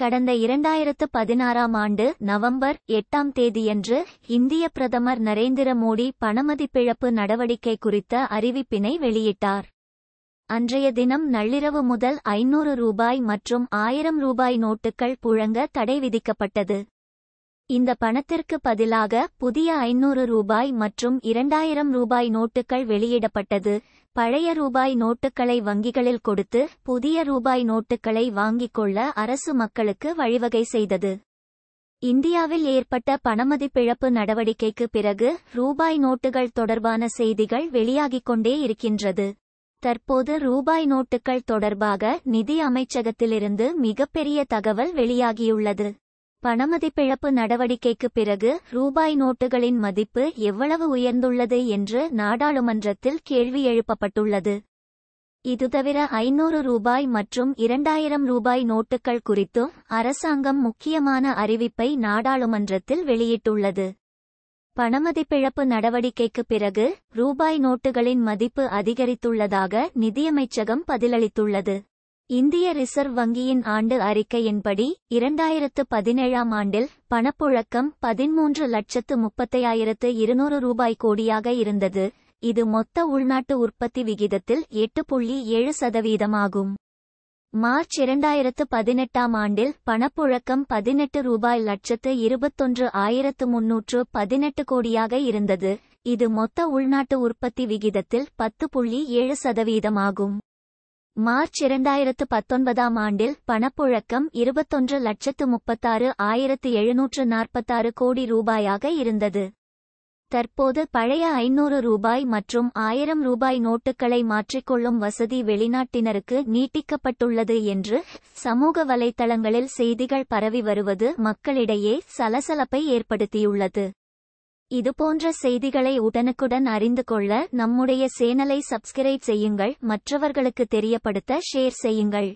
கடந்த இரண்டாயிரத்து பதினாறாம் ஆண்டு நவம்பர் எட்டாம் தேதியன்று இந்திய பிரதமர் நரேந்திர மோடி பணமதிப்பிழப்பு நடவடிக்கை குறித்த அறிவிப்பினை வெளியிட்டார் அன்றைய தினம் நள்ளிரவு முதல் ஐநூறு ரூபாய் மற்றும் ஆயிரம் ரூபாய் நோட்டுகள் புழங்க தடை விதிக்கப்பட்டது இந்த பணத்திற்கு பதிலாக புதிய ஐநூறு ரூபாய் மற்றும் இரண்டாயிரம் ரூபாய் நோட்டுகள் வெளியிடப்பட்டது பழைய ரூபாய் நோட்டுகளை வங்கிகளில் கொடுத்து புதிய ரூபாய் நோட்டுகளை வாங்கிக் கொள்ள அரசு மக்களுக்கு வழிவகை செய்தது இந்தியாவில் ஏற்பட்ட பணமதிப்பிழப்பு நடவடிக்கைக்கு பிறகு ரூபாய் நோட்டுகள் தொடர்பான செய்திகள் வெளியாகிக் கொண்டே இருக்கின்றது தற்போது ரூபாய் நோட்டுகள் தொடர்பாக நிதி அமைச்சகத்திலிருந்து மிகப்பெரிய தகவல் வெளியாகியுள்ளது பணமதிப்பிழப்பு நடவடிக்கைக்கு பிறகு ரூபாய் நோட்டுகளின் மதிப்பு எவ்வளவு உயர்ந்துள்ளது என்று நாடாளுமன்றத்தில் கேள்வி எழுப்பப்பட்டுள்ளது இது தவிர ஐநூறு ரூபாய் மற்றும் இரண்டாயிரம் ரூபாய் நோட்டுகள் குறித்தும் அரசாங்கம் முக்கியமான அறிவிப்பை நாடாளுமன்றத்தில் வெளியிட்டுள்ளது பணமதிப்பிழப்பு நடவடிக்கைக்கு பிறகு ரூபாய் நோட்டுகளின் மதிப்பு அதிகரித்துள்ளதாக நிதியமைச்சகம் பதிலளித்துள்ளது இந்திய ரிசர்வ் வங்கியின் ஆண்டு அறிக்கையின்படி இரண்டாயிரத்து பதினேழாம் ஆண்டில் பணப்புழக்கம் பதிமூன்று லட்சத்து முப்பத்தையாயிரத்து இருநூறு ரூபாய் கோடியாக இருந்தது இது மொத்த உள்நாட்டு உற்பத்தி விகிதத்தில் எட்டு புள்ளி ஏழு சதவீதமாகும் மார்ச் இரண்டாயிரத்து பதினெட்டாம் ஆண்டில் பணப்புழக்கம் பதினெட்டு ரூபாய் லட்சத்து இருபத்தொன்று ஆயிரத்து முன்னூற்று பதினெட்டு கோடியாக இருந்தது இது மொத்த உள்நாட்டு உற்பத்தி விகிதத்தில் பத்து புள்ளி ஏழு சதவீதமாகும் மார்ச் இரண்டாயிரத்து பத்தொன்பதாம் ஆண்டில் பணப்புழக்கம் இருபத்தொன்று லட்சத்து முப்பத்தாறு ஆயிரத்து எழுநூற்று நாற்பத்தாறு கோடி ரூபாயாக இருந்தது தற்போது பழைய ஐநூறு ரூபாய் மற்றும் ஆயிரம் ரூபாய் நோட்டுகளை மாற்றிக்கொள்ளும் வசதி வெளிநாட்டினருக்கு நீட்டிக்கப்பட்டுள்ளது என்று சமூக வலைத்தளங்களில் செய்திகள் பரவி வருவது மக்களிடையே சலசலப்பை ஏற்படுத்தியுள்ளது இதுபோன்ற செய்திகளை உடனுக்குடன் அறிந்து கொள்ள நம்முடைய சேனலை சப்ஸ்கிரைப் செய்யுங்கள் மற்றவர்களுக்கு தெரியப்படுத்த ஷேர் செய்யுங்கள்